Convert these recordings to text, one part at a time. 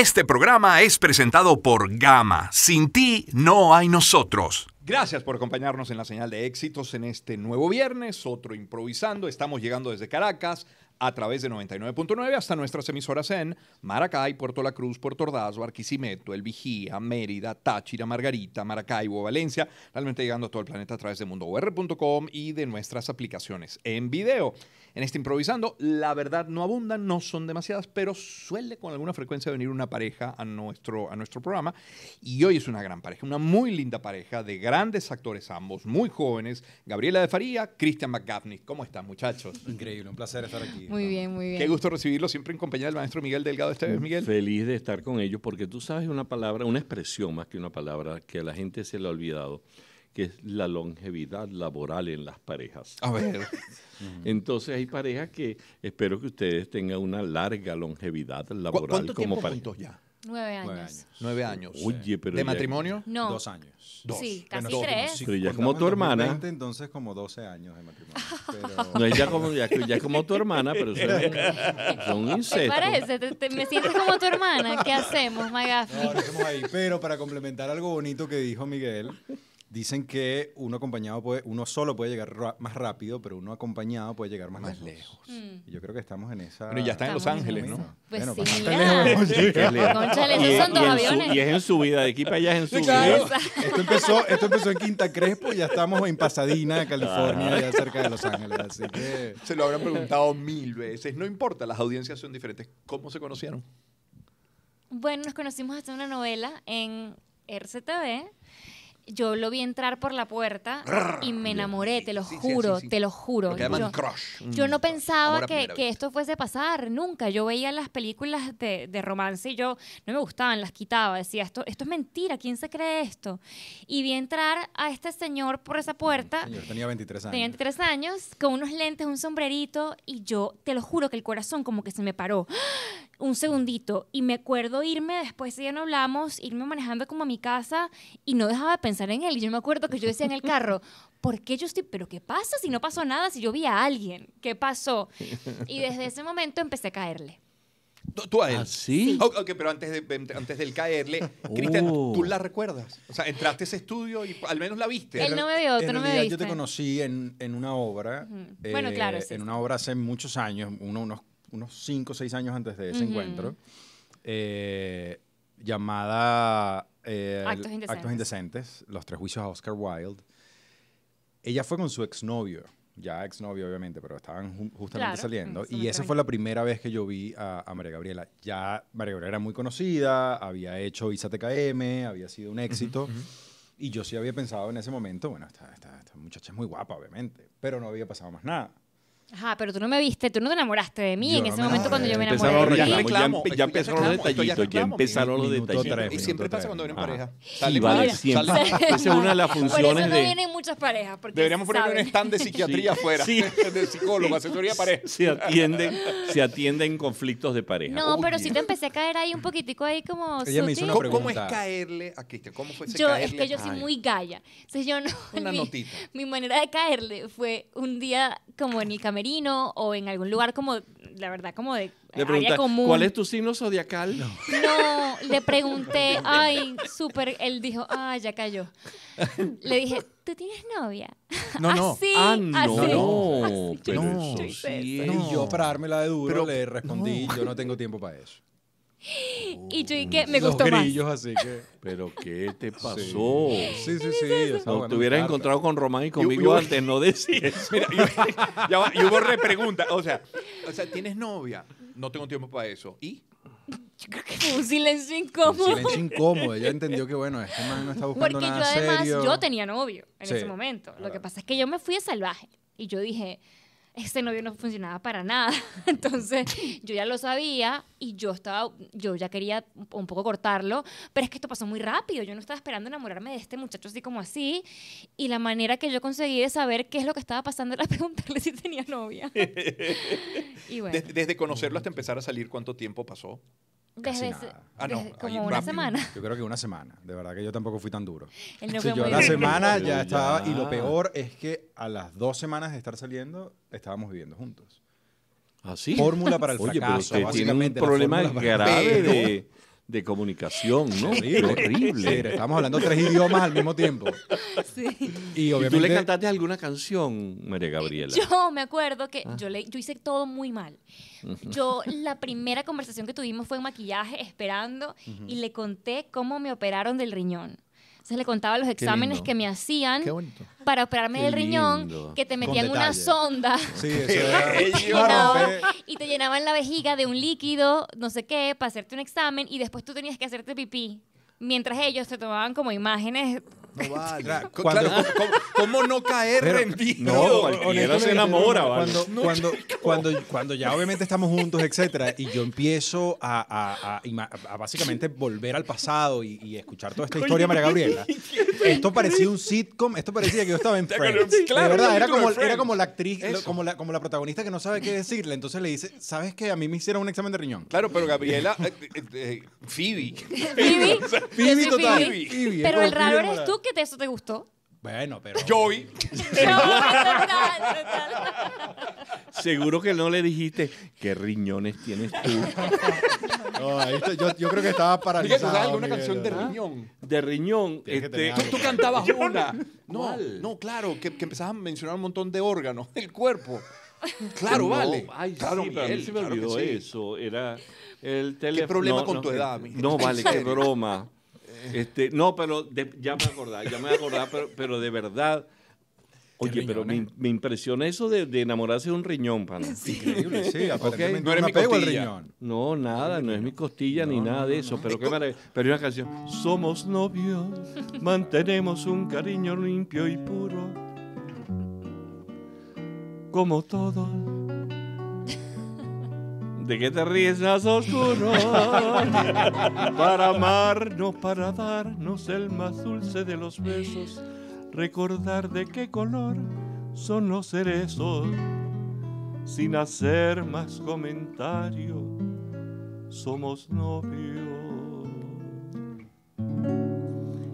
Este programa es presentado por Gama. Sin ti no hay nosotros. Gracias por acompañarnos en la señal de éxitos en este nuevo viernes, otro improvisando. Estamos llegando desde Caracas a través de 99.9 hasta nuestras emisoras en Maracay, Puerto La Cruz, Puerto Ordaz, Barquisimeto, El Vigía, Mérida, Táchira, Margarita, Maracaibo, Valencia, realmente llegando a todo el planeta a través de mundovr.com y de nuestras aplicaciones en video. En este improvisando, la verdad no abunda, no son demasiadas, pero suele con alguna frecuencia venir una pareja a nuestro, a nuestro programa. Y hoy es una gran pareja, una muy linda pareja de grandes actores ambos, muy jóvenes. Gabriela de Faría, Christian McGaffney. ¿Cómo están, muchachos? Increíble, un placer estar aquí. Muy bien, muy bien. Qué gusto recibirlo siempre en compañía del maestro Miguel Delgado. esta vez, Miguel. Feliz de estar con ellos porque tú sabes una palabra, una expresión más que una palabra que a la gente se le ha olvidado que es la longevidad laboral en las parejas. A ver. Entonces hay parejas que espero que ustedes tengan una larga longevidad laboral ¿Cuánto como tiempo pareja. juntos ya? Nueve años. Nueve años. Oye, pero ¿De matrimonio? No. Dos años. Sí, casi tres. Pero como tu hermana. entonces como 12 años de matrimonio. Pero- No es ya como, ya, ya como tu hermana, pero es un- son ¿Te parece? me sientes como tu hermana. ¿Qué hacemos, Magafi? no ahí. Pero para complementar algo bonito que dijo Miguel, Dicen que uno acompañado puede, uno solo puede llegar más rápido, pero uno acompañado puede llegar más, lejos. Mm. Y yo creo que estamos en esa. Bueno, ya está en Los Ángeles, ¿no? Pues sí, lejos. son dos aviones. y es en su vida, de aquí es en su vida. Esto empezó, en Quinta Crespo, y ya estamos en Pasadena, California, ya cerca de Los Ángeles. Así que. Se lo habrán preguntado mil veces. No importa, las audiencias son diferentes. ¿Cómo se conocieron? Bueno, nos conocimos hasta una novela en RCTV yo lo vi entrar por la puerta y me enamoré, te lo juro, te lo juro. yo, yo, no mm. pensaba que, esto fuese a pasar nunca. Yo veía las películas de, romance y yo no me gustaban, las quitaba. Decía, esto, esto es mentira, ¿quién se cree esto? Y vi entrar a este señor por esa mm, puerta. Yo tenía 23 años. Tenía 23 años, con unos lentes, un sombrerito y yo te lo juro que el corazón como que se me paró un segundito y me acuerdo irme después ya no hablamos, irme manejando como a mi casa y no dejaba de pensar en él. Y yo me acuerdo que yo decía en el carro, ¿por qué yo estoy? ¿Pero qué pasa si no pasó nada? Si yo vi a alguien, ¿qué pasó? Y desde ese momento empecé a caerle. ¿Tú a él? ¿Ah, sí? Ok, pero antes, de, em, antes del caerle, Cristian, ¿tú oh. la recuerdas? O sea, entraste a ese estudio y al menos la viste. Él no me vio, tú no me viste. Yo te conocí en, una obra. bueno, claro. Eh, en una obra hace muchos años, uno, unos unos 5 o 6 años antes de ese encuentro, eh, llamada eh, Actos, indecentes. los tres juicios a Oscar Wilde. Ella fue con su exnovio, ya exnovio obviamente, pero estaban justamente saliendo. Mm, y esa fue la primera vez que yo vi a, María Gabriela. Ya María Gabriela era muy conocida, había hecho Isa había sido un éxito. Y yo sí había pensado en ese momento, bueno, esta, esta, esta muchacha es muy guapa, obviamente, pero no había pasado más nada. Ajá, pero tú no me viste, tú no te enamoraste de mí en ese momento cuando yo me enamoré. Ya, reclamo, ya, empezaron los detallitos, ya empezaron los detallitos. Y siempre pasa cuando vienen ah. pareja. Sí, vale, pues. siempre. Esa es una de las funciones de parejas. Porque Deberíamos poner un stand de psiquiatría fuera afuera, de psicólogo, asesoría de pareja. Se atienden, se atienden conflictos de pareja. No, pero sí te empecé a caer ahí un poquitico ahí como Ella me hizo una ¿Cómo, ¿Cómo es caerle a Cristian? ¿Cómo fue ese yo, Es que yo soy muy galla. yo no, una notita. Mi manera de caerle fue un día como en el camerino o en algún lugar como, la verdad, como de le pregunté, ¿cuál es tu signo zodiacal? No. le pregunté, ay, súper, él dijo, ay, ah, ya cayó. Le dije, ¿tú tienes novia? No, no. Así, ah, no, así, no, no, Y yo para dármela de duro le respondí, yo no tengo tiempo para eso. Y yo y que me gustó grillos, más. así que. Pero qué te pasó. Sí, sí, sí. o sea, no, te hubieras encontrado con Román y conmigo antes, no decías. Mira, y hubo repregunta. O sea, o sea, tienes novia no tengo tiempo para eso. ¿Y? Yo creo que fue un silencio incómodo. Un silencio incómodo. Ella entendió que, bueno, este man no está buscando Porque yo además, yo tenía novio en ese momento. Lo que pasa es que yo me fui de salvaje y yo dije, este novio no funcionaba para nada. Entonces yo ya lo sabía y yo estaba, yo ya quería un poco cortarlo, pero es que esto pasó muy rápido. Yo no estaba esperando enamorarme de este muchacho así como así. Y la manera que yo conseguí de saber qué es lo que estaba pasando era preguntarle si tenía novia. desde, desde conocerlo hasta empezar a salir, ¿cuánto tiempo pasó? Desde, ah, como una semana. Yo creo que una semana. De verdad que yo tampoco fui tan duro. yo muy la semana ya estaba y lo peor es que a las dos semanas de estar saliendo estábamos viviendo juntos. ¿Así? ¿Ah, fórmula para el Oye, pero fracaso. usted tiene un problema grave de, de comunicación, ¿no? Horrible, horrible. estamos hablando tres idiomas al mismo tiempo. Sí. Y, obviamente... tú le cantaste alguna canción, María Gabriela? Yo me acuerdo que ah. yo, le, yo hice todo muy mal. Yo, la primera conversación que tuvimos fue en maquillaje, esperando, y le conté cómo me operaron del riñón. Entonces le contaba los exámenes que me hacían para operarme del riñón, que te metían una sonda y, y te llenaban la vejiga de un líquido, no sé qué, para hacerte un examen y después tú tenías que hacerte pipí mientras ellos se tomaban como imágenes ¿cómo, no caer rendido? No, cualquiera se enamora, Cuando, cuando, cuando, ya obviamente estamos juntos, etcétera, y yo empiezo a, básicamente volver al pasado y, escuchar toda esta historia María Gabriela, esto parecía un sitcom, esto parecía que yo estaba en Friends. claro, de verdad, era como, la actriz, como la, como la protagonista que no sabe qué decirle. Entonces le dice, ¿sabes qué? A mí me hicieron un examen de riñón. Claro, pero Gabriela, eh, eh, eh, Phoebe. Phoebe. Phoebe, total. Phoebe. Pero el raro eres tú que eso te gustó. Bueno, pero. Joey. Seguro que no le dijiste qué riñones tienes tú. No, yo, creo que estaba paralizado. ¿tú paralizado. alguna canción de ah. riñón? De riñón. Este, tú, cantabas una. No, no, claro, que, empezabas a mencionar un montón de órganos El cuerpo. Claro, vale. Ay, claro, claro, sí, se me olvidó eso. Era el teléfono. problema con tu edad, Miguel? No, vale, qué broma. Eh. Este, no, pero ya me acordaba, ya me acordaba, pero, de verdad. Oye, pero me, impresiona eso de, enamorarse de un riñón, pana. Increíble, sí, No eres mi costilla. No, nada, no, es mi costilla ni nada de eso. pero qué maravilla. Pero una canción. Somos novios, mantenemos un cariño limpio y puro. Como todos ¿De qué te ríes oscuro? Para amarnos, para darnos el más dulce de los besos, recordar de qué color son los cerezos, sin hacer más comentario, somos novios.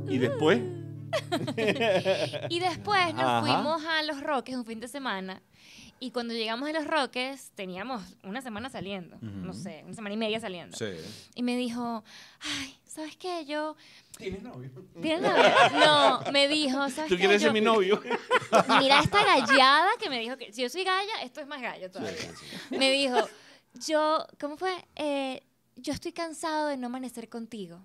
¿Y después? y después nos fuimos a Los Roques un fin de semana y cuando llegamos a Los Roques, teníamos una semana saliendo, no sé, una semana y media saliendo. Sí. Y me dijo, ay, ¿sabes qué? Yo... ¿Tienes novio? ¿Tienes novio? No, me dijo, ¿sabes ¿Tú quieres ser mi novio? Mira esta gallada que me dijo que si yo soy galla, esto es más gallo todavía. Me dijo, yo, ¿cómo fue? Eh, yo estoy cansado de no amanecer contigo.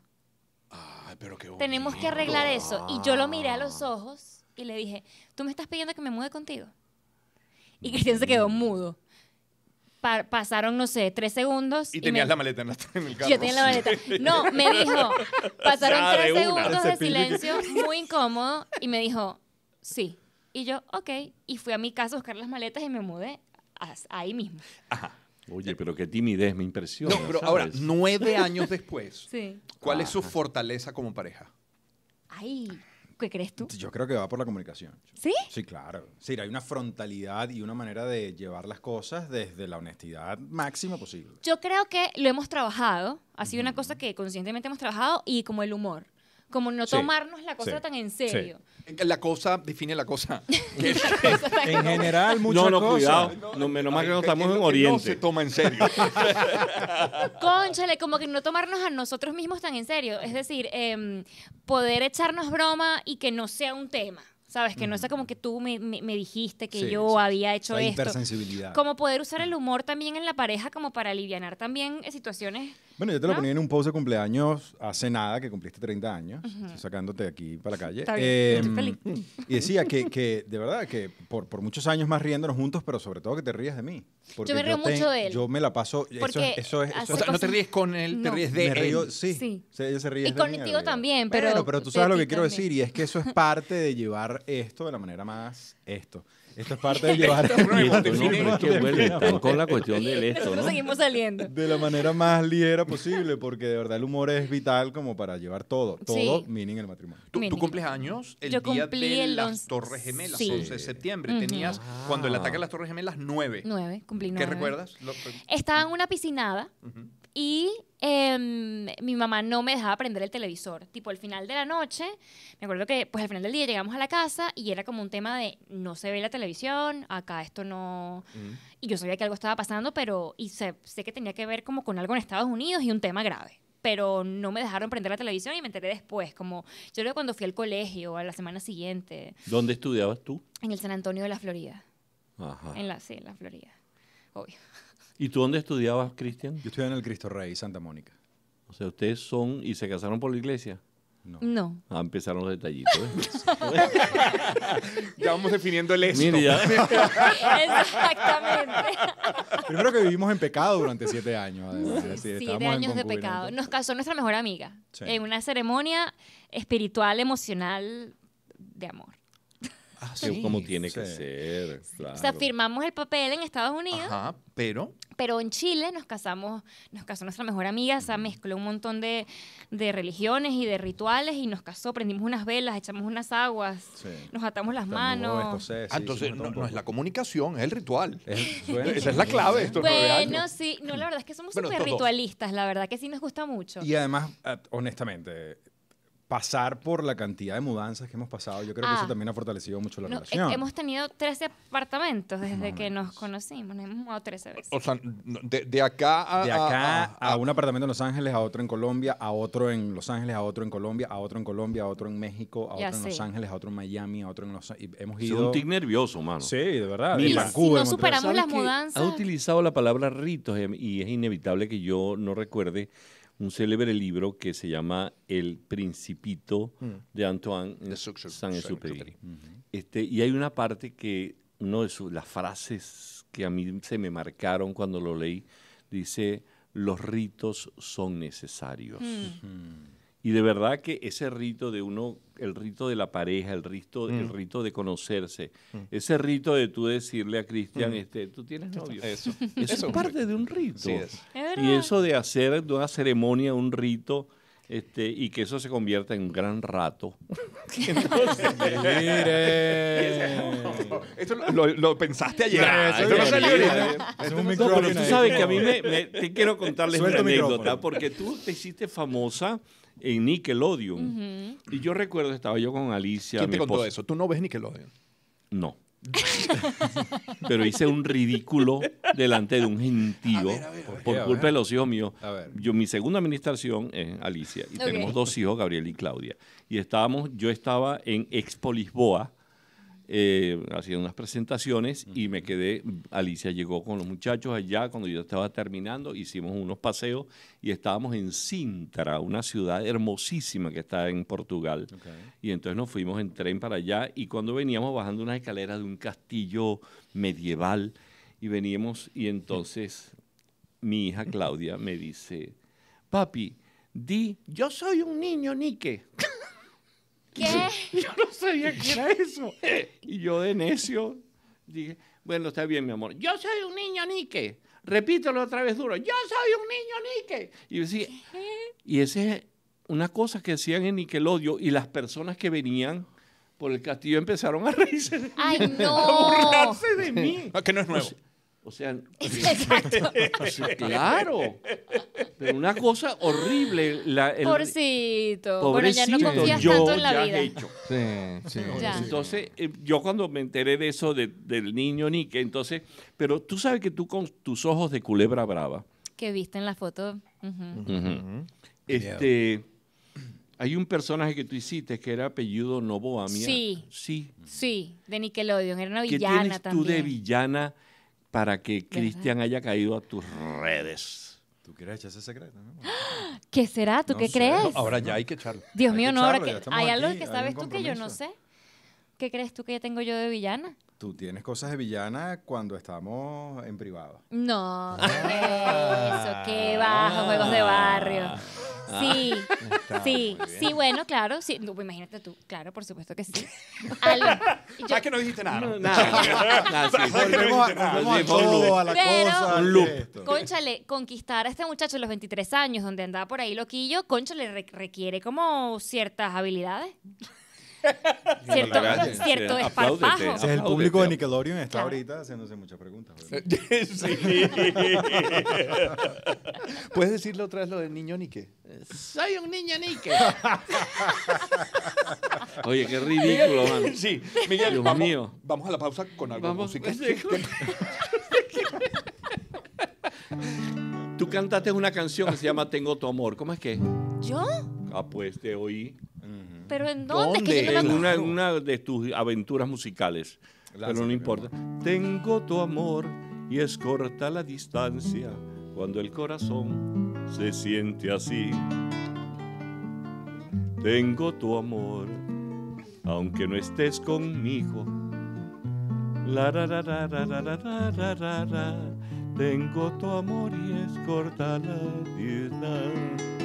Ay, pero qué bonito. Tenemos que arreglar eso. Y yo lo miré a los ah. ojos y le dije, ¿tú me estás pidiendo que me mude contigo? y Cristian se quedó mudo. pasaron, no sé, tres segundos. Y, tenías la maleta en, el carro. Yo tenía la maleta. No, me dijo, pasaron tres segundos de silencio muy incómodo y me dijo, sí. Y yo, ok. Y fui a mi casa a buscar las maletas y me mudé ahí mismo. Oye, pero qué timidez, me impresiona. No, pero ahora, nueve años después, Sí. ¿cuál es su fortaleza como pareja? Ay, qué crees tú? Yo creo que va por la comunicación. ¿Sí? Sí, claro. Sí, hay una frontalidad y una manera de llevar las cosas desde la honestidad máxima posible. Yo creo que lo hemos trabajado, ha sido una cosa que conscientemente hemos trabajado y como el humor como no tomarnos la cosa tan en serio. La cosa define la cosa. en general, muchas No, no, cuidado. No, menos mal que no estamos en Oriente. No se toma en serio. Cónchale, como que no tomarnos a nosotros mismos tan en serio. Es decir, em, poder echarnos broma y que no sea un tema. ¿sabes? Que no es como que tú me, dijiste que yo había hecho la esto. Hipersensibilidad. Como poder usar el humor también en la pareja como para aliviar también eh, situaciones. Bueno, yo te lo ponía en un post de cumpleaños hace nada, que cumpliste 30 años, sacándote aquí para la calle. Em, y decía que, que, de verdad, que por, por muchos años más riéndonos juntos, pero sobre todo que te rías de mí yo me río mucho de él. Yo me la paso. Porque eso, es. no te ríes con él, te ríes de él. Sí, sí. Ella se ríe. Y contigo también, pero. pero tú sabes lo que quiero decir, y es que eso es parte de llevar esto de la manera más. Esto. Esto es parte de llevar el con la cuestión del esto, Nosotros seguimos saliendo. De la manera más ligera posible, porque de verdad el humor es vital como para llevar todo, todo, sí. meaning el matrimonio. ¿Tú, cumples años el día de las Torres Gemelas, 11 de septiembre. Tenías, cuando el ataque a las Torres Gemelas, 9. 9, cumplí 9. ¿Qué recuerdas? Estaba en una piscinada. Y em, mi mamá no me dejaba prender el televisor. Tipo, al final de la noche, me acuerdo que pues al final del día llegamos a la casa y era como un tema de no se ve la televisión, acá esto no... Y yo sabía que algo estaba pasando, pero... Y sé, que tenía que ver como con algo en Estados Unidos y un tema grave pero no me dejaron prender la televisión y me enteré después, como yo creo cuando fui al colegio, a la semana siguiente. ¿Dónde estudiabas tú? En el San Antonio de la Florida. Ajá. En la, sí, en la Florida, obvio. ¿Y tú dónde estudiabas, Cristian? Yo estudié en el Cristo Rey, Santa Mónica. O sea, ustedes son y se casaron por la iglesia. No. no. Ah, empezaron los detallitos. ¿eh? ya vamos definiendo el ya. Exactamente. creo que vivimos en pecado durante siete años. Sí, siete años de pecado. Nos casó nuestra mejor amiga en una ceremonia espiritual, emocional, de amor. Ah, sí, como tiene que ser. Claro. O sea, firmamos el papel en Estados Unidos. Ajá, pero. Pero en Chile nos casamos, nos casó nuestra mejor amiga, o sea, mezcló un montón de, religiones y de rituales y nos casó, prendimos unas velas, echamos unas aguas, nos atamos las manos. Ah, entonces, no, es la comunicación, es el ritual. Esa es la clave. bueno, sí, no, la verdad es que somos súper ritualistas, la verdad que sí nos gusta mucho. Y además, eh, honestamente, pasar por la cantidad de mudanzas que hemos pasado, yo creo que eso ah. también ha fortalecido mucho la relación. hemos tenido 13 apartamentos desde que nos conocimos, hemos mudado 13 veces. O sea, de, acá a... De acá a, un apartamento en Los Ángeles, a otro en Colombia, a otro en Los Ángeles, a otro en Colombia, a otro en Colombia, a otro en México, a otro en Los Ángeles, a otro en Miami, a otro en Los Ángeles. Hemos ido... un tic nervioso, mano. Sí, de verdad. Y Vancouver, si no superamos las mudanzas... Ha utilizado la palabra ritos em, y es inevitable que yo no recuerde un célebre libro que se llama El Principito mm. de Antoine de Saint-Exupéry. este, y hay una parte que, una de las frases que a mí se me marcaron cuando lo leí, dice, los ritos son necesarios. Mm. Y de verdad que ese rito de uno, el rito de la pareja, el rito, el mm. rito de conocerse, mm. ese rito de tú decirle a Cristian, mm. este, tú tienes novio. Eso, es parte de un rito. Y eso de hacer de una ceremonia, un rito, este, y que eso se convierta en un gran rato. Entonces, lo, pensaste ayer. no pero tú sabes que a mí me, te quiero contarles una anécdota, porque tú te hiciste famosa en Nickelodeon. Y yo recuerdo, estaba yo con Alicia. ¿Quién te contó eso? ¿Tú no ves Nickelodeon? No. Pero hice un ridículo delante de un gentío por culpa de los hijos míos. Yo, mi segunda administración es Alicia y tenemos dos hijos, Gabriel y Claudia. Y estábamos, yo estaba en Expo Lisboa eh, haciendo unas presentaciones y me quedé, Alicia llegó con los muchachos allá cuando yo estaba terminando, hicimos unos paseos y estábamos en Sintra, una ciudad hermosísima que está en Portugal. Y entonces nos fuimos en tren para allá y cuando veníamos bajando unas escaleras de un castillo medieval y veníamos y entonces mi hija Claudia me dice, papi, di, yo soy un niño, Nique. ¿Qué? Yo no sabía qué era eso. Y yo de necio dije, bueno, está bien, mi amor. Yo soy un niño nique. Repítelo otra vez duro. Yo soy un niño nique. Y yo decía, y esa es una cosa que hacían en Nickelodeon y las personas que venían por el castillo empezaron a reírse Ay, no. a burlarse de mí. Ah, que no es nuevo. O sea, claro. Pero una cosa horrible. La, Porcito. Pobrecito. no confías tanto en la vida. hecho. Entonces, eh, yo cuando me enteré de eso del niño Nike, entonces, pero tú sabes que tú con tus ojos de culebra brava. Que viste en la foto. Este. Hay un personaje que tú hiciste que era apellido Novoamia. Sí. Sí. Sí, de Nickelodeon. Era una villana ¿Qué tienes tú de villana? para que Cristian haya caído a tus redes. ¿Tú quieres echar ese secreto? ¿Qué será? ¿Tú qué crees? ahora ya hay que echarlo. Dios mío, no, ahora que hay algo que sabes tú que yo no sé. ¿Qué crees tú que ya tengo yo de villana? Tú tienes cosas de villana cuando estamos en privado. No, ah. eso, qué bajo, juegos de barrio. Ah. Ah. Sí, sí, sí, bueno, claro, sí. Pues, imagínate tú, claro, por supuesto que sí. ¿Sabes ah, que no dijiste nada. Pero, Conchale, conquistar a este muchacho de los 23 años, donde andaba por ahí loquillo, conchale, requiere como ciertas habilidades. cierto, cierto es es el público de Nickelodeon está ahorita haciéndose muchas preguntas. sí. ¿Puedes decirle otra vez lo del niño Nike? Soy un niño Nike. Oye, qué ridículo, man. Sí, Miguel, vamos, a la pausa con algo música. Tú cantaste una canción que se llama Tengo tu amor. ¿Cómo es que? ¿Yo? Ah, pues te oí pero ¿en dónde? en una, de tus aventuras musicales. pero no importa. Tengo tu amor y es corta la distancia cuando el corazón se siente así. Tengo tu amor, aunque no estés conmigo. Tengo tu amor y es corta la distancia.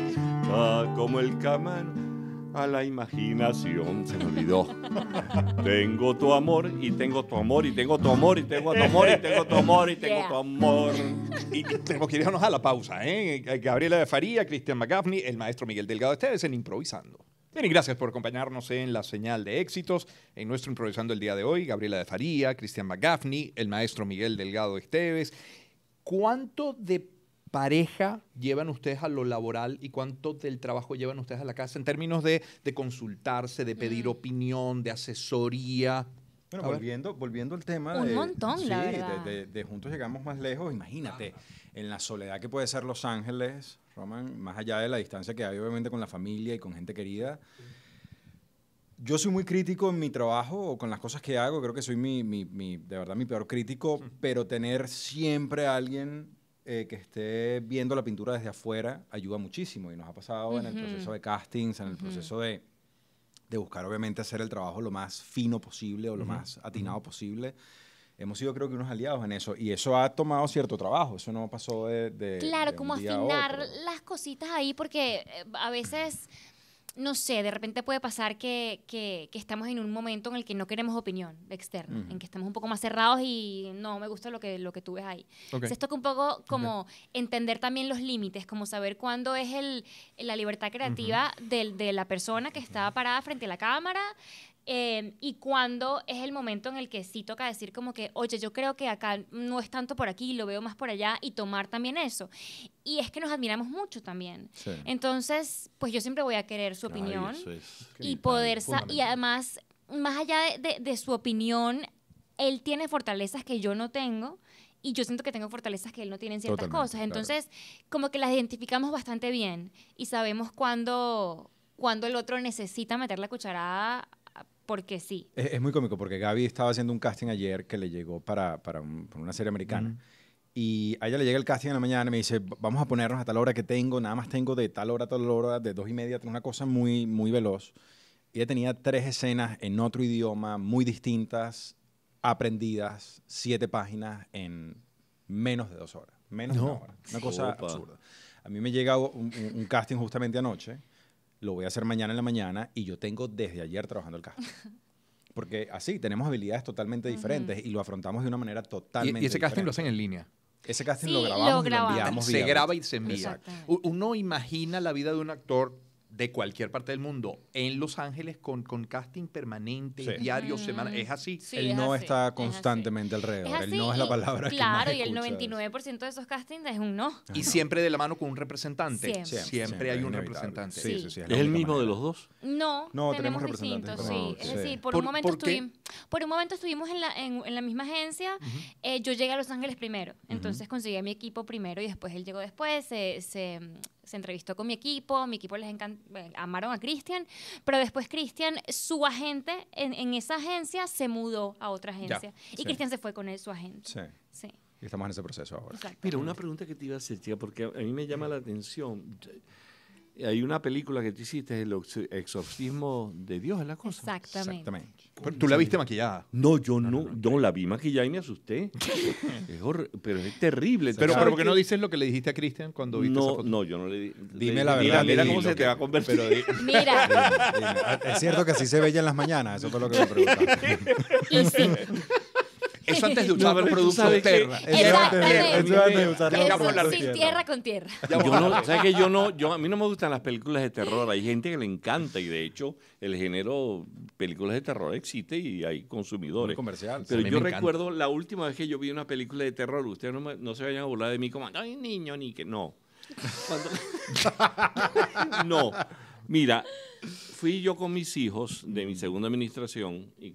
como el camarón a la imaginación. Se me olvidó. tengo tu amor y tengo tu amor y tengo tu amor y tengo tu amor y tengo tu amor y tengo tu amor. Y tenemos que irnos a la pausa, ¿eh? eh Gabriela de Faría, Cristian McGaffney, el maestro Miguel Delgado. Esteves en Improvisando. Bien, y gracias por acompañarnos en la señal de éxitos. En nuestro improvisando el día de hoy, Gabriela de Faría, Cristian McGaffney, el maestro Miguel Delgado Esteves. ¿Cuánto de pareja llevan ustedes a lo laboral y cuánto del trabajo llevan ustedes a la casa en términos de, de consultarse, de pedir mm. opinión, de asesoría? Bueno, volviendo, volviendo al tema Un de, montón, la verdad. De, de, Juntos Llegamos Más Lejos, imagínate, en la soledad que puede ser Los Ángeles, Roman, más allá de la distancia que hay obviamente con la familia y con gente querida. Yo soy muy crítico en mi trabajo o con las cosas que hago, creo que soy mi, mi, de verdad mi peor crítico, pero tener siempre a alguien eh, que esté viendo la pintura desde afuera ayuda muchísimo y nos ha pasado en el proceso de castings, en el proceso de, de, buscar obviamente hacer el trabajo lo más fino posible o lo más atinado posible. Hemos sido creo que unos aliados en eso y eso ha tomado cierto trabajo, eso no pasó de... claro, como afinar las cositas ahí porque eh, a veces no sé, de repente puede pasar que, estamos en un momento en el que no queremos opinión externa, en que estamos un poco más cerrados y no me gusta lo que, lo que tú ves ahí. Se Entonces toca un poco como entender también los límites, como saber cuándo es el, la libertad creativa de, de, la persona que está parada frente a la cámara, Em, y cuando es el momento en el que sí toca decir como que, oye, yo creo que acá no es tanto por aquí, lo veo más por allá, y tomar también eso. Y es que nos admiramos mucho también. Entonces, pues yo siempre voy a querer su opinión y poder, y además, más allá de, su opinión, él tiene fortalezas que yo no tengo. Y yo siento que tengo fortalezas que él no tiene en ciertas cosas. Entonces, como que las identificamos bastante bien y sabemos cuándo, cuando el otro necesita meter la cucharada porque sí. Es, muy cómico porque Gaby estaba haciendo un casting ayer que le llegó para, una serie americana. Y a ella le llega el casting en la mañana y me dice, vamos a ponernos a tal hora que tengo, nada más tengo de tal hora a tal hora, de dos y media, una cosa muy, muy veloz. Y ella tenía tres escenas en otro idioma, muy distintas, aprendidas, siete páginas en menos de dos horas, menos de una horas. Una cosa absurda. A mí me llega un casting justamente anoche lo voy a hacer mañana en la mañana y yo tengo desde ayer trabajando el casting. Porque así, tenemos habilidades totalmente diferentes y lo afrontamos de una manera totalmente Y, y ese casting lo hacen en línea. Ese casting lo grabamos, lo Y lo enviamos. Se graba y se envía. Uno imagina la vida de un actor de cualquier parte del mundo en Los Ángeles con, con casting permanente, diario, semana. Es así. Sí, el no está constantemente alrededor. el no es la palabra Claro, y el 99% de esos castings es un no. Y siempre de la mano con un representante. Siempre, hay un representante. Sí, ¿Es, el mismo de los dos? No, no tenemos, representantes. Distintos, sí. Es decir, por, un momento estuvimos, un momento estuvimos en la, en, la misma agencia. Eh, yo llegué a Los Ángeles primero. Entonces conseguí a mi equipo primero y después él llegó después. se se entrevistó con mi equipo, mi equipo les encantó, amaron a Cristian, pero después Cristian, su agente en, esa agencia se mudó a otra agencia y Cristian se fue con él, su agente. Sí. sí. Y estamos en ese proceso ahora. Mira, una pregunta que te iba a hacer, chica, porque a mí me llama la atención. Hay una película que tú hiciste, El exorcismo de Dios, es la cosa. Exactamente. Pero tú la viste maquillada. No, yo no, no, la vi maquillada y me asusté. es pero es terrible. Pero, pero ¿por qué no dices lo que le dijiste a Cristian cuando viste esa foto? No, yo no le dije. Dime la verdad. Mira, cómo se te va a convertir. mira. Es cierto que así se veía en las mañanas, eso fue lo que me preguntaste. y sí. Eso antes de usar productos de tierra. tierra con tierra. o sea que yo no, a mí no me gustan las películas de terror. Hay gente que le encanta y de hecho el género películas de terror existe y hay consumidores. Pero yo recuerdo la última vez que yo vi una película de terror, ustedes no, se vayan a burlar de mí como, ay niño, ni que no. no. Mira, fui yo con mis hijos de mi segunda administración y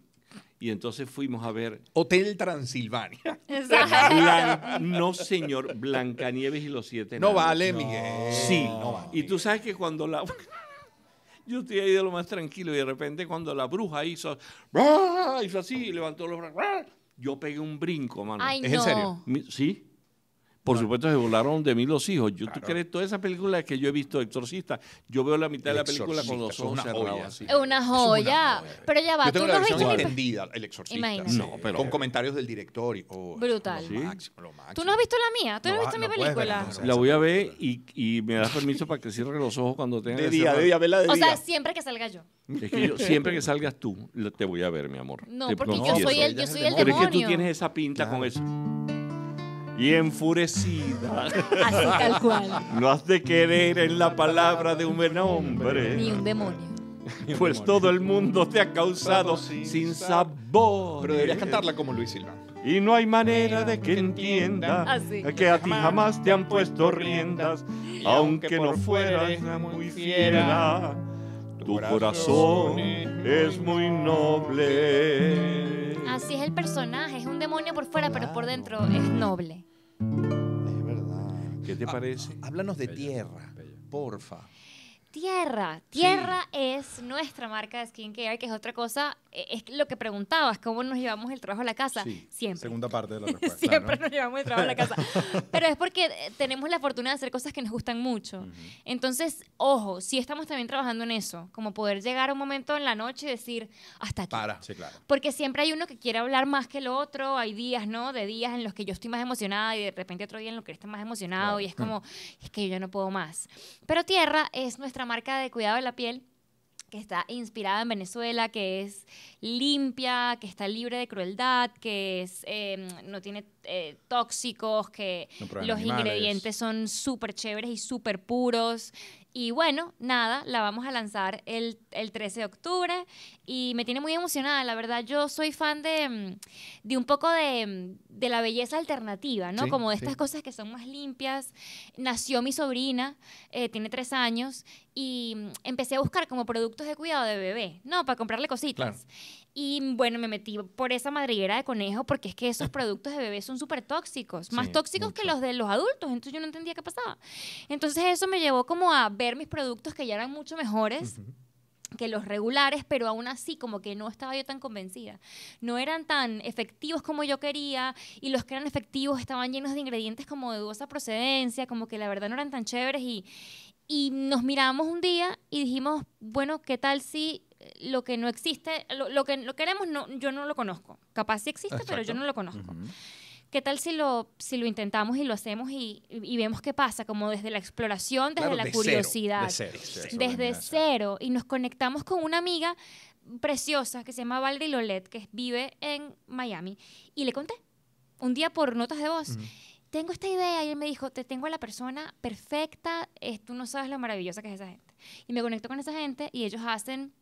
y entonces fuimos a ver Hotel Transilvania. Exacto. no, señor, Blancanieves y los siete. No vale, Miguel. Sí. Y tú sabes que cuando la yo estoy ahí de lo más tranquilo y de repente cuando la bruja hizo ¡Ah! hizo así, y levantó los brazos, ¡Ah! yo pegué un brinco, mano. ¿Es en serio? Sí. Por supuesto, se burlaron de mí los hijos. Yo, ¿Tú crees todas esas películas que yo he visto, Exorcista? Yo veo la mitad de la película con los ojos cerrados. Es una joya. Pero ya va. Yo tengo tú la no versión has El Exorcista. Imagínate. No, pero, con comentarios del director. Oh, Brutal. ¿Tú no has visto la mía? ¿Tú no, has visto mi película? la voy a ver y, me das permiso para que cierre los ojos cuando tenga De día, de día, verla de día. O sea, siempre que salga yo. Es que yo, siempre que salgas tú, te voy a ver, mi amor. No, porque yo soy el demonio. Pero es que tú tienes esa pinta con eso y enfurecida. Así tal cual. No has de querer en la palabra de un buen hombre. Ni un demonio. Pues todo el mundo te ha causado sin, sabor. Pero deberías cantarla como Luis Silva. Y no hay manera de que entiendas, ah, que a ti jamás te han puesto riendas, aunque no fueras muy fiera. Tu corazón es muy noble. Así es el personaje, es un demonio por fuera, pero por dentro es noble. Es verdad. ¿Qué te ah, parece? háblanos de tierra, porfa. Tierra. Tierra es nuestra marca de skincare, que es otra cosa. Eh, es lo que preguntabas, ¿cómo nos llevamos el trabajo a la casa? Siempre. Segunda parte Siempre nos llevamos el trabajo a la casa. Pero es porque eh, tenemos la fortuna de hacer cosas que nos gustan mucho. Entonces, ojo, si estamos también trabajando en eso, como poder llegar a un momento en la noche y decir, hasta aquí. Para. Sí, claro. Porque siempre hay uno que quiere hablar más que el otro. Hay días, ¿no? De días en los que yo estoy más emocionada y de repente otro día en los que está más emocionado y es como, es que yo no puedo más. Pero Tierra es nuestra marca de cuidado de la piel que está inspirada en Venezuela, que es limpia, que está libre de crueldad, que es, em, no tiene eh, tóxicos, que los ingredientes son súper chéveres y súper puros, y bueno, nada, la vamos a lanzar el, el, 13 de octubre y me tiene muy emocionada, la verdad. Yo soy fan de, mm, de un poco de, mm, de, la belleza alternativa, ¿no? Como de estas cosas que son más limpias. Nació mi sobrina, eh, tiene tres años, y mm, empecé a buscar como productos de cuidado de bebé, ¿no? Para comprarle cositas. Y bueno, me metí por esa madriguera de conejo porque es que esos productos de bebés son súper tóxicos, más tóxicos que los de los adultos, entonces yo no entendía qué pasaba. Entonces eso me llevó como a ver mis productos que ya eran mucho mejores. que los regulares, pero aún así como que no estaba yo tan convencida. No eran tan efectivos como yo quería y los que eran efectivos estaban llenos de ingredientes como de dudosa procedencia, como que la verdad no eran tan chéveres y, y nos miramos un día y dijimos, bueno, ¿qué tal si eh, lo que no existe, lo, lo que lo queremos, no, yo no lo conozco. Capaz sí existe, pero yo no lo conozco. ¿Qué tal si lo, si lo intentamos y lo hacemos y, y vemos qué pasa? Como desde la exploración, desde la curiosidad, cero, desde cero. Y nos conectamos con una amiga preciosa que se llama Valdi Lolet, que vive en Miami, y le conté un día por notas de voz tengo esta idea y él me dijo, te tengo a la persona perfecta, es, tú no sabes lo maravillosa que es esa gente. Y me conecto con esa gente y ellos hacen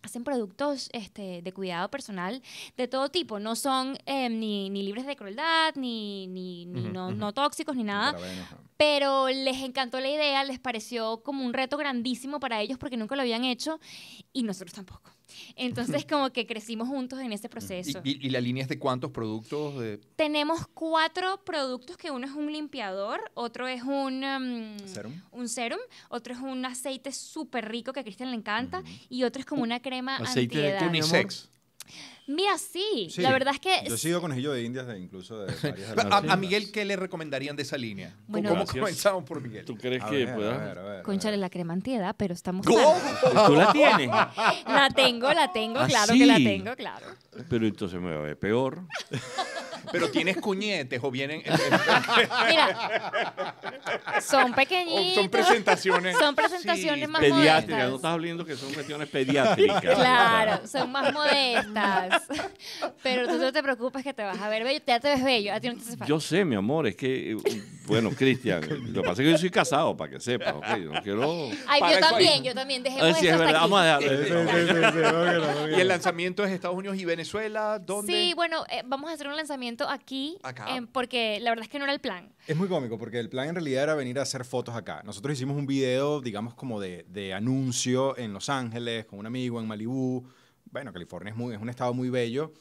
hacen productos este, de cuidado personal de todo tipo, no son em, ni, libres de crueldad, ni, no, no, tóxicos, ni nada, pero les encantó la idea, les pareció como un reto grandísimo para ellos porque nunca lo habían hecho y nosotros tampoco. Entonces, como que crecimos juntos en ese proceso. ¿Y, la línea es de cuántos productos? Tenemos cuatro productos, que uno es un limpiador, otro es un, um, ¿Serum? un serum, otro es un aceite súper rico que a Cristian le encanta, y otro es como una crema Aceite de unisex. Mira, sí. La verdad es que. Yo sigo con ellos de Indias, incluso de varias a, Miguel, ¿qué le recomendarían de esa línea? Bueno, ¿Cómo comenzamos por Miguel? ¿Tú crees que pueda? Conchale, la crema antiedad, pero estamos. ¿Tú la tienes? La tengo, la tengo, ¿Ah, claro que la tengo, claro. Pero entonces me va a ver peor. Pero tienes cuñetes o vienen. Eh, Mira, son pequeñitos. son presentaciones. Son presentaciones más pediátricas. No estás hablando que son cuestiones pediátricas. Claro, son más modestas. Pero tú no te preocupes que te vas a ver bello. te ves bello. A Yo sé, mi amor, es que. Bueno, Cristian, lo que pasa es que yo soy casado, para que sepa Okay, no quiero. Ay, yo también, yo también. Dejemos ah, sí, es verdad. Vamos a dejarlo. Y el lanzamiento es Estados Unidos y Venezuela. ¿Dónde? Sí, bueno, eh, vamos a hacer un lanzamiento aquí, porque la verdad es que no era el plan. Es muy cómico, porque el plan en realidad era venir a hacer fotos acá. Nosotros hicimos un video, digamos, como de, de anuncio en Los Ángeles, con un amigo en Malibú. Bueno, California es, muy, es un estado muy bello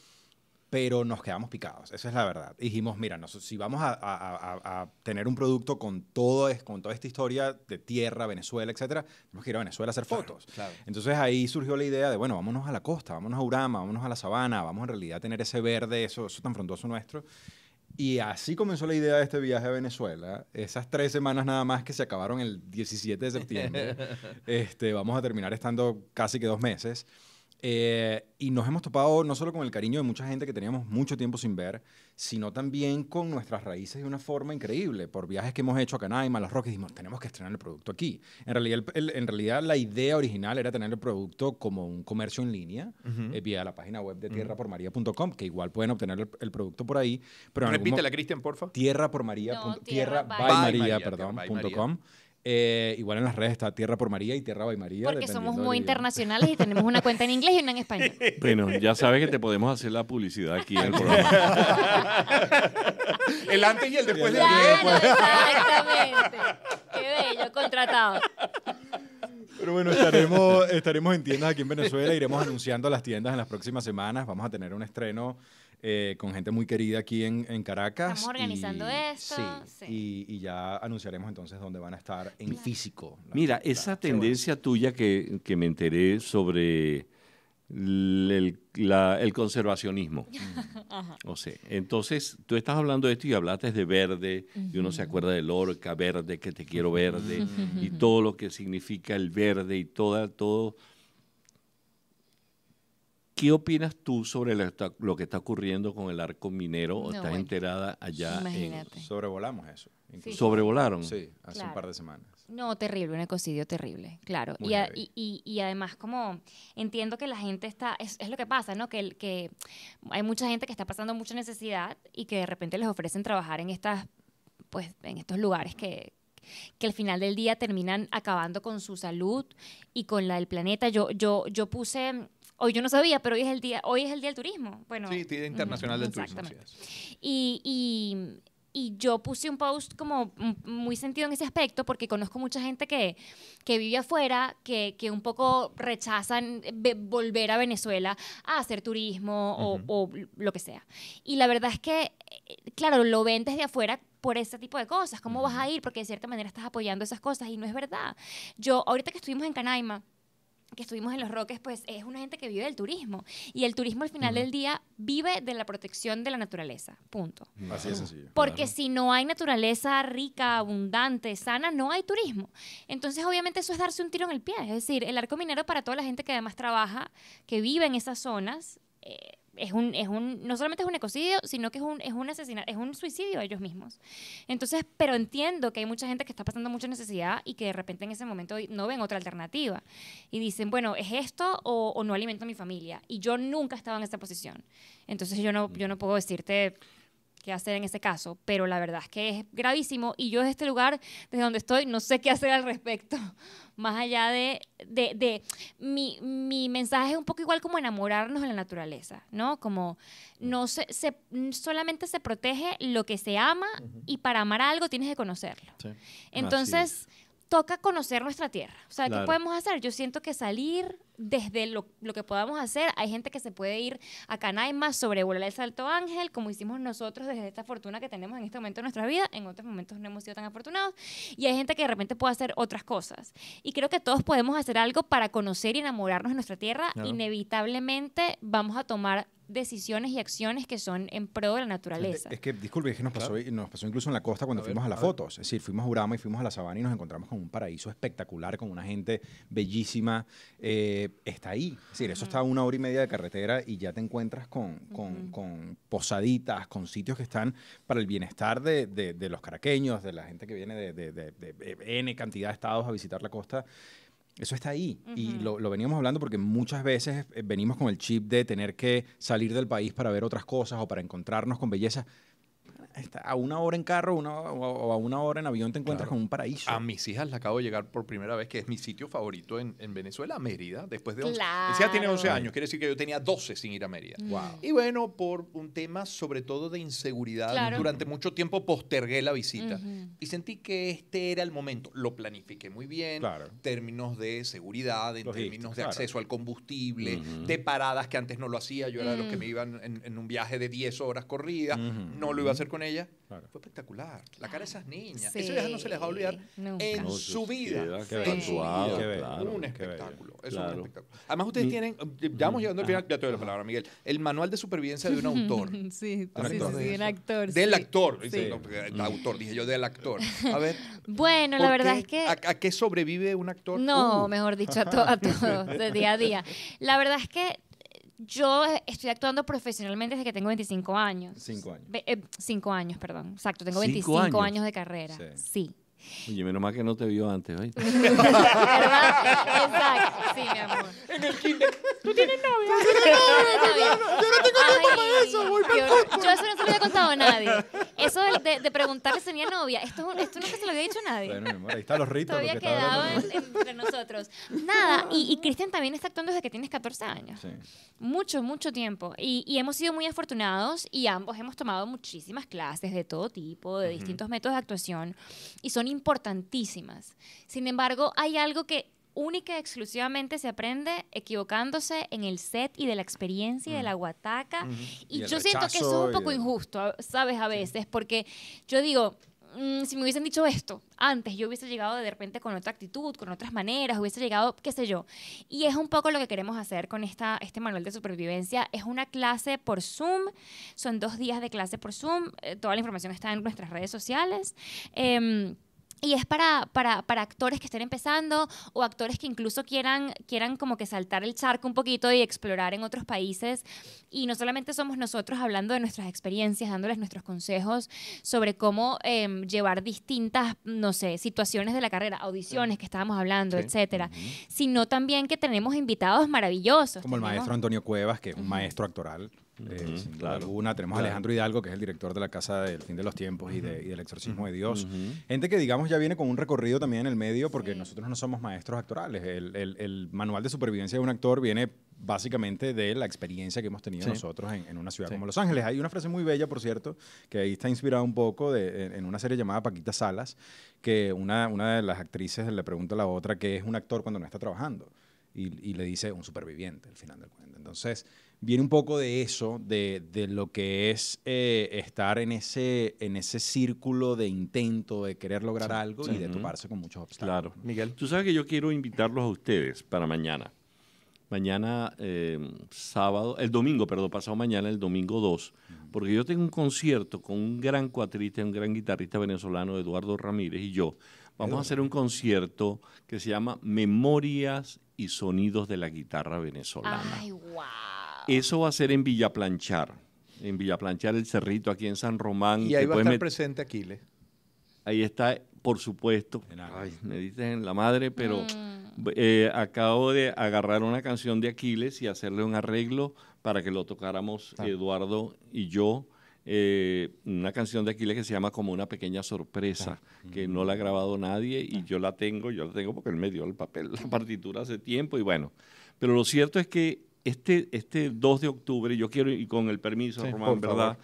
pero nos quedamos picados, esa es la verdad. dijimos, mira, nosotros si vamos a, a, a, tener un producto con, todo, con toda esta historia de tierra, Venezuela, etcétera, tenemos que ir a Venezuela a hacer fotos. Entonces ahí surgió la idea de, bueno, vámonos a la costa, vámonos a Urama, vámonos a la sabana, vamos en realidad a tener ese verde, eso, eso tan frondoso nuestro. Y así comenzó la idea de este viaje a Venezuela. Esas tres semanas nada más que se acabaron el 17 de septiembre. este, vamos a terminar estando casi que dos meses. Eh, y nos hemos topado no solo con el cariño de mucha gente que teníamos mucho tiempo sin ver, sino también con nuestras raíces de una forma increíble. Por viajes que hemos hecho a Canaima, a Los Roques, dijimos, tenemos que estrenar el producto aquí. En realidad, en realidad la idea original era tener el producto como un comercio en línea, eh, vía la página web de tierrapormaría.com, que igual pueden obtener el, producto por ahí. Pero Repítela, Cristian, porfa. favor tierra, eh, igual en las redes está Tierra por María y Tierra by María. Porque somos muy internacionales y tenemos una cuenta en inglés y una en español. Bueno, ya sabes que te podemos hacer la publicidad aquí en el programa. el antes y el después del claro, pues. Exactamente. Qué bello, contratado. Pero bueno, estaremos, estaremos en tiendas aquí en Venezuela, iremos anunciando las tiendas en las próximas semanas. Vamos a tener un estreno eh, con gente muy querida aquí en, Caracas. Estamos organizando esto. Sí, Y, ya anunciaremos entonces dónde van a estar en físico. Mira, esa tendencia tuya que, me enteré sobre el, conservacionismo. Ajá. O entonces tú estás hablando de esto y hablaste de verde, y uno se acuerda del orca verde, que te quiero verde, y todo lo que significa el verde y toda, todo ¿Qué opinas tú sobre lo, que está ocurriendo con el arco minero? ¿O estás enterada allá? En... Sobrevolamos eso. ¿Sobrevolaron? Sí, hace un par de semanas. No, terrible, un ecocidio terrible, claro. Y, y, además como entiendo que la gente está, es, lo que pasa, ¿no? Que, que hay mucha gente que está pasando mucha necesidad y que de repente les ofrecen trabajar en estas, pues, en estos lugares que, que al final del día terminan acabando con su salud y con la del planeta. Yo, yo, yo puse Hoy yo no sabía, pero hoy es el día, hoy es el día del turismo. Bueno, sí, Día Internacional del Turismo. Exactamente. y, y, y, yo puse un post como muy sentido en ese aspecto porque conozco mucha gente que, que vive afuera, que, que un poco rechazan volver a Venezuela a hacer turismo o, o lo que sea. Y la verdad es que, eh, claro, lo ven desde afuera por ese tipo de cosas. ¿Cómo vas a ir? Porque de cierta manera estás apoyando esas cosas y no es verdad. Yo, ahorita que estuvimos en Canaima, que estuvimos en Los Roques, pues es una gente que vive del turismo. Y el turismo al final del día vive de la protección de la naturaleza. Punto. Así es sencillo. Porque si no hay naturaleza rica, abundante, sana, no hay turismo. Entonces, obviamente, eso es darse un tiro en el pie. Es decir, el arco minero para toda la gente que además trabaja, que vive en esas zonas. Eh, es un, es un, no solamente es un ecocidio, sino que es un, es un es un suicidio ellos mismos. Entonces, pero entiendo que hay mucha gente que está pasando mucha necesidad y que de repente en ese momento no ven otra alternativa. Y dicen, bueno, ¿es esto o, o no alimento a mi familia? Y yo nunca estaba en esta posición. Entonces yo no, yo no puedo decirte hacer en ese caso, pero la verdad es que es gravísimo y yo desde este lugar, desde donde estoy, no sé qué hacer al respecto. Más allá de, de, mi, mensaje es un poco igual como enamorarnos de la naturaleza, ¿no? Como no se, solamente se protege lo que se ama y para amar algo tienes que conocerlo. Entonces toca conocer nuestra tierra. O sea, ¿qué podemos hacer? Yo siento que salir desde lo, que podamos hacer, hay gente que se puede ir a Canaima, sobrevolar el Salto Ángel, como hicimos nosotros desde esta fortuna que tenemos en este momento de nuestra vida, en otros momentos no hemos sido tan afortunados, y hay gente que de repente puede hacer otras cosas. Y creo que todos podemos hacer algo para conocer y enamorarnos de nuestra tierra. Inevitablemente vamos a tomar decisiones y acciones que son en pro de la naturaleza. Es que, disculpe, es que nos pasó, nos pasó incluso en la costa cuando fuimos a las fotos. Es decir, fuimos a Urama y fuimos a la sabana y nos encontramos con un paraíso espectacular, con una gente bellísima. Eh, está ahí. Es decir, eso está a una hora y media de carretera y ya te encuentras con, posaditas, con sitios que están para el bienestar de, los caraqueños, de la gente que viene de N cantidad de estados a visitar la costa. Eso está ahí. Y lo, lo, veníamos hablando porque muchas veces eh, venimos con el chip de tener que salir del país para ver otras cosas o para encontrarnos con belleza a una hora en carro o a una hora en avión te encuentras con un paraíso. A mis hijas le acabo de llegar por primera vez, que es mi sitio favorito en, en Venezuela, Mérida, después de 11. mi hija tiene 11 años, quiere decir que yo tenía 12 sin ir a Mérida. Y bueno, por un tema sobre todo de inseguridad, durante mucho tiempo postergué la visita y sentí que este era el momento. Lo planifiqué muy bien, términos de seguridad, en términos de acceso al combustible, de paradas que antes no lo hacía. Yo era de los que mm. me iban en, un viaje de 10 horas corridas no lo iba a hacer con él ella, fue espectacular. La cara de esas niñas, eso ya no se les va a olvidar en su vida. en su un espectáculo. es un espectáculo. Además, ustedes mm. tienen, eh, ya vamos llegando al final, ya te doy la palabra, Miguel, el manual de supervivencia de un autor. sí, un sí, actor. un actor. Del actor. el autor, dije yo, del actor. A ver. bueno, la verdad es que. A, qué sobrevive un actor? No, uh. mejor dicho, a, todos, a todo, de día a día. La verdad es que yo estoy actuando profesionalmente desde que tengo 25 años. 5 años. 5 eh, años, perdón. Exacto, tengo 25 años? de carrera. Sí. Oye, menos mal que no te vio antes, ¿Verdad? Exacto, sí, mi amor. En el kinder. ¿Tú tienes novia? ¿Tú tienes novia? Yo no tengo eso, yo, eso no se lo había contado a nadie. Eso de, de preguntarle si tenía novia, esto, esto se lo había dicho a nadie. Bueno, ahí están los ritos. Todavía lo que entre nosotros. Nada, y, y Cristian también está actuando desde que tienes 14 años. Mucho, mucho tiempo. Y, hemos sido muy afortunados y ambos hemos tomado muchísimas clases de todo tipo, de distintos métodos de actuación, y son importantísimas. Sin embargo, hay algo que única y exclusivamente se aprende equivocándose en el set y de la experiencia y de la guataca. Y, yo siento que eso es un poco injusto, ¿sabes? A veces, porque yo digo, mm, si me hubiesen dicho esto antes, yo hubiese llegado de repente con otra actitud, con otras maneras, hubiese llegado, qué sé yo. Y es un poco lo que queremos hacer con esta, este manual de supervivencia. Es una clase por Zoom, son dos días de clase por Zoom, eh, toda la información está en nuestras redes sociales. Em, y es para, para, para, actores que estén empezando o actores que incluso quieran, quieran como que saltar el charco un poquito y explorar en otros países. Y no solamente somos nosotros hablando de nuestras experiencias, dándoles nuestros consejos sobre cómo em, llevar distintas, no sé, situaciones de la carrera, audiciones que estábamos hablando, etcétera, sino también que tenemos invitados maravillosos. Como el maestro Antonio Cuevas, que es un maestro actoral eh, Tenemos a Alejandro Hidalgo, que es el director de la Casa del Fin de los Tiempos y, del Exorcismo de Dios. Gente que, digamos, ya viene con un recorrido también en el medio, porque nosotros no somos maestros actorales. El, manual de supervivencia de un actor viene básicamente de la experiencia que hemos tenido nosotros en, una ciudad como Los Ángeles. Hay una frase muy bella, por cierto, que ahí está inspirada un poco de, en una serie llamada Paquita Salas, que una, de las actrices le pregunta a la otra qué es un actor cuando no está trabajando. Y, y le dice un superviviente al final del cuento. Entonces, viene un poco de eso, de, lo que es eh, estar en ese, en ese círculo de intento de querer lograr algo y de toparse con muchos obstáculos. Claro. Miguel, tú sabes que yo quiero invitarlos a ustedes para mañana. Mañana, eh, sábado, el domingo, perdón, pasado mañana, el domingo 2, porque yo tengo un concierto con un gran cuatrista, un gran guitarrista venezolano, Eduardo Ramírez, y yo. Vamos a hacer un concierto que se llama Memorias y Sonidos de la Guitarra Venezolana. ¡Ay, wow! Eso va a ser en Villaplanchar, en Villaplanchar, el Cerrito, aquí en San Román. Y ahí va a estar presente Aquiles. Ahí está, por supuesto. Ay, me dicen la madre, pero mm. eh, acabo de agarrar una canción de Aquiles y hacerle un arreglo para que lo tocáramos ah. Eduardo y yo. Eh, una canción de Aquiles que se llama Como una pequeña sorpresa, ah. que no la ha grabado nadie y ah. yo la tengo, yo la tengo porque él me dio el papel, la partitura hace tiempo y bueno. Pero lo cierto es que este, este 2 de octubre, yo quiero, y con el permiso, Román, ¿verdad?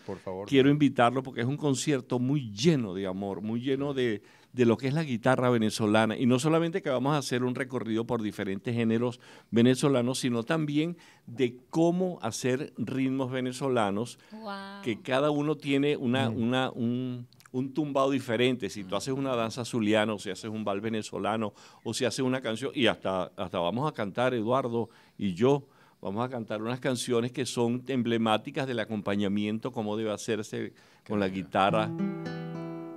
Quiero invitarlo porque es un concierto muy lleno de amor, muy lleno de, lo que es la guitarra venezolana. Y no solamente que vamos a hacer un recorrido por diferentes géneros venezolanos, sino también de cómo hacer ritmos venezolanos, que cada uno tiene una, mm. una, un, un tumbado diferente. Si tú mm. haces una danza azuliana, o si haces un bal venezolano, o si haces una canción, y hasta, hasta vamos a cantar Eduardo y yo vamos a cantar unas canciones que son emblemáticas del acompañamiento, como debe hacerse con la guitarra.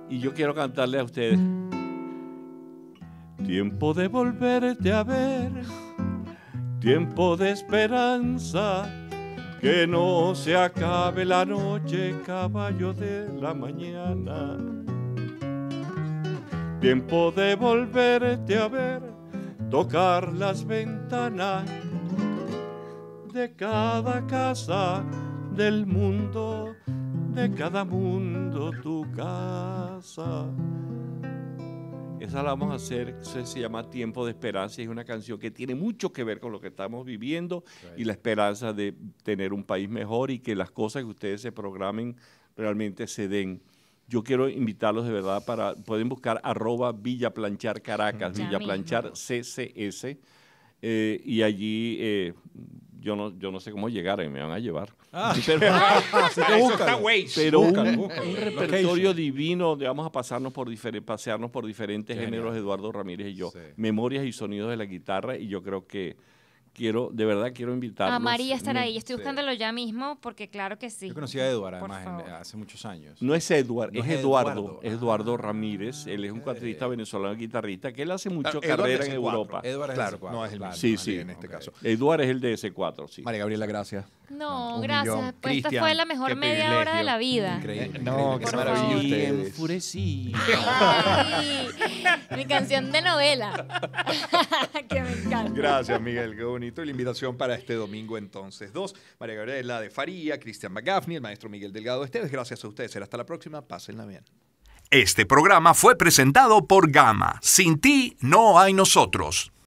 Y yo quiero cantarle a ustedes. Tiempo de volverte a ver, tiempo de esperanza, que no se acabe la noche, caballo de la mañana. Tiempo de volverte a ver, tocar las ventanas de cada casa del mundo, de cada mundo tu casa. Esa la vamos a hacer, se, llama Tiempo de Esperanza es una canción que tiene mucho que ver con lo que estamos viviendo y la esperanza de tener un país mejor y que las cosas que ustedes se programen realmente se den. Yo quiero invitarlos de verdad para, pueden buscar arroba Villa Planchar Caracas, Villa Planchar CCS eh, y allí... Eh, yo no, yo no sé cómo llegar y me van a llevar. Ah. Pero, pero un, repertorio divino donde vamos a pasarnos por pasearnos por diferentes géneros, Eduardo Ramírez y yo. Memorias y sonidos de la guitarra y yo creo que quiero, de verdad quiero invitarlos. A María estará ahí, estoy buscándolo ya mismo porque claro que sí. Yo conocí a Eduardo además hace muchos años. No es, Eduard, es, Eduardo, Eduardo, Ramírez, él es un eh, cuatrista eh. venezolano guitarrista que él hace mucho carrera en Europa. Eduardo claro, no es el sí, sí, en este caso. Eduardo es el de S4, sí. María Gabriela, gracias. No, gracias. Pues esta fue la mejor media hora de la vida. Increíble. Eh, no, qué maravilla Enfurecí. mi canción de novela. que me encanta. Gracias, Miguel. Qué bonito. Y la invitación para este domingo, entonces. Dos, María Gabriela de Faría, Cristian McGaffney, el maestro Miguel Delgado Esteves. Gracias a ustedes. Será hasta la próxima. Pásenla bien. Este programa fue presentado por Gama. Sin ti no hay nosotros.